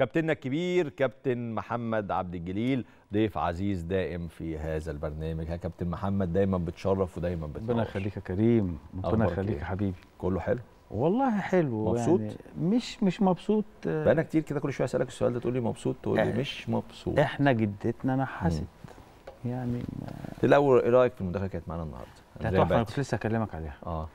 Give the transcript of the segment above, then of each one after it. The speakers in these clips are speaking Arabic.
كابتننا الكبير كابتن محمد عبد الجليل ضيف عزيز دائم في هذا البرنامج يا كابتن محمد دايما بتشرف ودايما بتنور ربنا يخليك يا كريم ربنا يخليك إيه؟ يا حبيبي كله حلو والله حلو يعني. مبسوط يعني مش مش مبسوط انا كتير كده كل شويه اسالك السؤال ده تقول لي مبسوط تقول لي مش مبسوط احنا جدتنا نحست يعني الاول ايه رايك في المداخله كانت معانا النهارده؟ لا تحفه انا كنت لسه هكلمك عليها اه,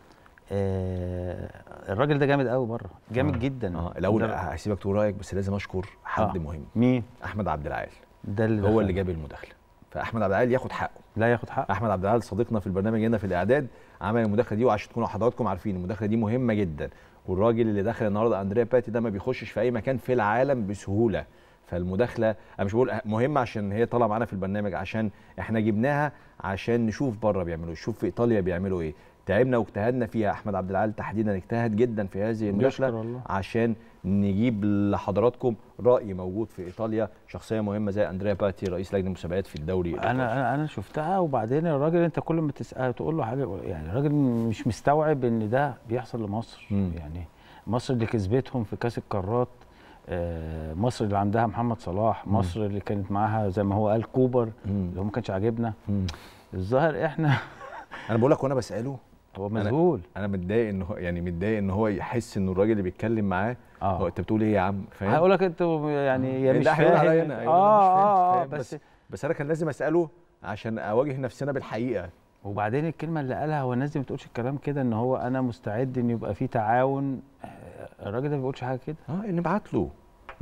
آه الراجل ده جامد قوي بره جامد آه. جدا اه الاول هسيبك تقول رايك بس لازم اشكر حد آه. مهم مين احمد عبد العال ده اللي هو اللي جاب المداخله فاحمد عبد العال ياخد حقه لا ياخد حقه احمد عبد العال صديقنا في البرنامج هنا في الاعداد عمل المداخله دي وعشان تكونوا حضراتكم عارفين المداخله دي مهمه جدا والراجل اللي دخل النهارده اندريا باتي ده ما بيخشش في اي مكان في العالم بسهوله فالمداخله انا مش بقول مهمه عشان هي طالعه معانا في البرنامج عشان احنا جبناها عشان نشوف بره بيعملوا ايه نشوف في ايطاليا بيعملوا ايه تعبنا واجتهدنا فيها احمد عبد العال تحديدا اجتهد جدا في هذه المشكله عشان نجيب لحضراتكم راي موجود في ايطاليا شخصيه مهمه زي اندريا باتي رئيس لجنه المسابقات في الدوري انا الإيطالي. انا انا شفتها وبعدين الراجل انت كل ما تساله تقول له حاجه يعني الراجل مش مستوعب ان ده بيحصل لمصر م. يعني مصر اللي كسبتهم في كاس القارات آه، مصر اللي عندها محمد صلاح مصر م. اللي كانت معاها زي ما هو قال كوبر م. اللي هو ما كانش عاجبنا الظاهر احنا انا بقول لك وانا بساله هو مذهول انا, أنا متضايق ان هو يعني متضايق ان هو يحس ان الراجل اللي بيتكلم معاه آه. هو انت بتقول ايه يا عم فاهم هقول لك انت يعني يا أيوة، آه، مش فاهم علينا. آه, آه, آه, بس بس انا كان لازم اساله عشان اواجه نفسنا بالحقيقه وبعدين الكلمه اللي قالها هو الناس دي ما بتقولش الكلام كده ان هو انا مستعد ان يبقى في تعاون آه، الراجل ده ما بيقولش حاجه كده اه نبعت له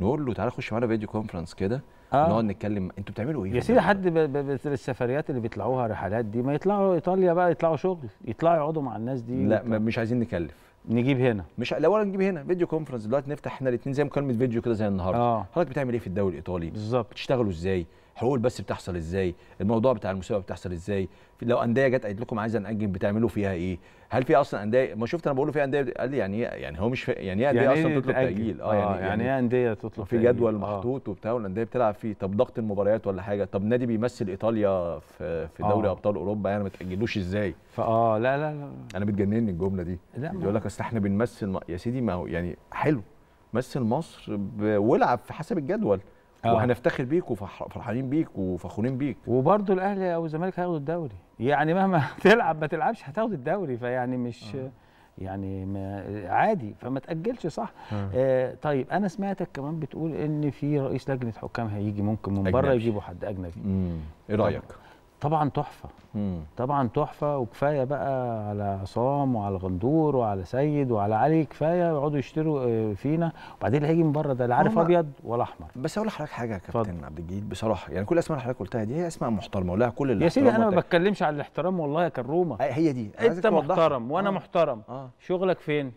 نقول له تعالى خش معانا فيديو كونفرنس كده آه. نقعد نتكلم انتوا بتعملوا ايه يا سيدي حد بالسفريات اللي بيطلعوها رحلات دي ما يطلعوا ايطاليا بقى يطلعوا شغل يطلعوا يقعدوا مع الناس دي لا ويطلعوا. مش عايزين نكلف نجيب هنا مش الاول نجيب هنا فيديو كونفرنس دلوقتي نفتح احنا الاثنين زي مكالمه فيديو كده زي النهارده آه. حضرتك بتعمل ايه في الدوري الايطالي بالظبط بتشتغلوا ازاي حقوق بس بتحصل ازاي الموضوع بتاع المسابقه بتحصل ازاي لو انديه جت قالت لكم عايزه ناجل بتعملوا فيها ايه هل في اصلا انديه ما شفت انا بقول له في انديه قال لي يعني إيه؟ يعني هو مش يعني ايه انديه يعني اصلا إيه تطلب تاجيل اه, آه، يعني, يعني, ايه انديه تطلب في جدول آه. محطوط وبتاع والانديه بتلعب فيه طب ضغط المباريات ولا حاجه طب نادي بيمثل ايطاليا في في آه. دوري ابطال اوروبا يعني ما تاجلوش ازاي فاه لا لا لا انا بتجنني الجمله دي يقول لك اصل احنا بنمثل يا سيدي ما هو يعني حلو مثل مصر والعب في حسب الجدول آه. وهنفتخر بيك وفرحانين بيك وفخورين بيك وبرده الاهلي او الزمالك هياخدوا الدوري يعني مهما تلعب ما تلعبش هتاخد الدوري فيعني مش آه. يعني ما عادي فما تاجلش صح آه. آه طيب انا سمعتك كمان بتقول ان في رئيس لجنه حكام هيجي ممكن من بره يجيبوا حد اجنبي ايه رايك طبعا تحفه طبعا تحفه وكفايه بقى على عصام وعلى غندور وعلى سيد وعلى علي كفايه يقعدوا يشتروا آه، فينا وبعدين اللي هيجي من بره ده لا عارف ابيض ولا احمر بس اقول لحضرتك حاجه يا كابتن عبد الجليل بصراحه يعني كل الاسماء اللي حضرتك قلتها دي هي اسماء محترمه ولها كل الاحترام يا سيدي انا ما يعني. بتكلمش على الاحترام والله يا كرومه آه، هي دي انت محترم وانا آه. محترم آه. شغلك فين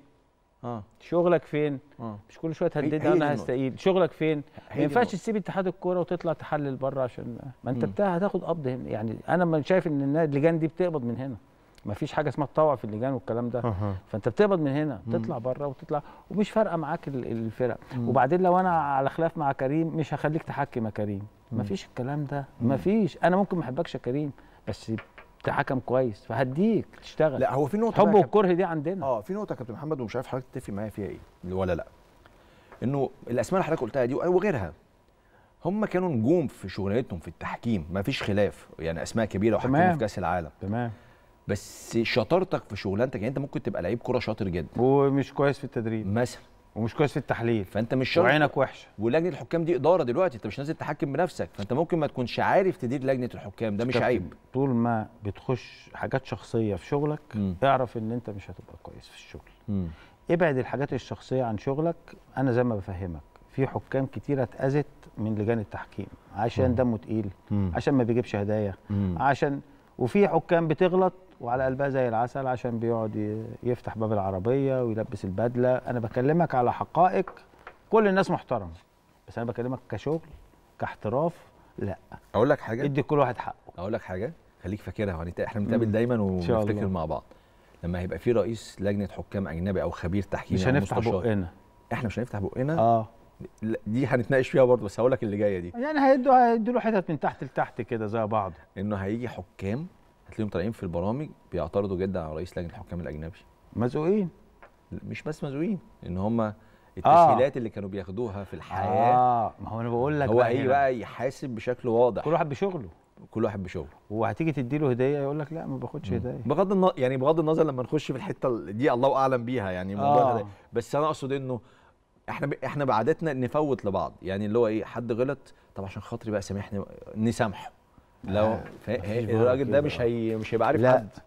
آه. شغلك فين آه. مش كل شويه تهدد انا هستقيل شغلك فين ما ينفعش تسيب اتحاد الكوره وتطلع تحلل بره عشان ما انت بتاع هتاخد قبض هنا يعني انا ما شايف ان اللجان دي بتقبض من هنا ما فيش حاجه اسمها تطوع في اللجان والكلام ده أه. فانت بتقبض من هنا تطلع بره وتطلع ومش فارقه معاك الفرق مم. وبعدين لو انا على خلاف مع كريم مش هخليك تحكم يا كريم ما فيش الكلام ده ما فيش انا ممكن ما احبكش يا كريم بس انت حكم كويس فهديك تشتغل لا هو في نقطه حب والكره دي عندنا اه في نقطه يا كابتن محمد ومش عارف حضرتك تتفق معايا فيها ايه ولا لا انه الاسماء اللي حضرتك قلتها دي وغيرها هم كانوا نجوم في شغلانتهم في التحكيم ما فيش خلاف يعني اسماء كبيره وحكموا في كاس العالم تمام بس شطارتك في شغلانتك يعني انت ممكن تبقى لعيب كره شاطر جدا ومش كويس في التدريب مثلا ومش كويس في التحليل فانت مش شرط وعينك وحشه ولجنه الحكام دي اداره دلوقتي انت مش نازل تحكم بنفسك فانت ممكن ما تكونش عارف تدير لجنه الحكام ده مش عيب طول ما بتخش حاجات شخصيه في شغلك م. اعرف ان انت مش هتبقى كويس في الشغل م. ابعد الحاجات الشخصيه عن شغلك انا زي ما بفهمك في حكام كتيره اتاذت من لجان التحكيم عشان دمه تقيل عشان ما بيجيبش هدايا عشان وفي حكام بتغلط وعلى قلبها زي العسل عشان بيقعد يفتح باب العربيه ويلبس البدله انا بكلمك على حقائق كل الناس محترمه بس انا بكلمك كشغل كاحتراف لا اقول لك حاجه ادي كل واحد حقه اقول لك حاجه خليك فاكرها يعني احنا بنتقابل دايما ونفتكر مع بعض لما هيبقى في رئيس لجنه حكام اجنبي او خبير تحكيم مش هنفتح بقنا احنا مش هنفتح بقنا اه دي هنتناقش فيها برضه بس هقول لك اللي جايه دي يعني هيدوا هيدوا له حتت من تحت لتحت كده زي بعض انه هيجي حكام هتلاقيهم طالعين في البرامج بيعترضوا جدا على رئيس لجنه الحكام الاجنبي مزوقين مش بس مزوقين ان هم آه. التسهيلات آه. اللي كانوا بياخدوها في الحياه اه ما هو انا بقول لك هو ايه بقى يحاسب بشكل واضح كل واحد بشغله كل واحد بشغله وهتيجي تدي له هديه يقول لك لا ما باخدش هديه بغض النظر يعني بغض النظر لما نخش في الحته دي الله اعلم بيها يعني آه. بس انا اقصد انه احنا ب... احنا بعادتنا نفوت لبعض يعني اللي هو ايه حد غلط طب عشان خاطري بقى سامحني نسامحه لو آه، الراجل ده مش هي مش هيبقى عارف حد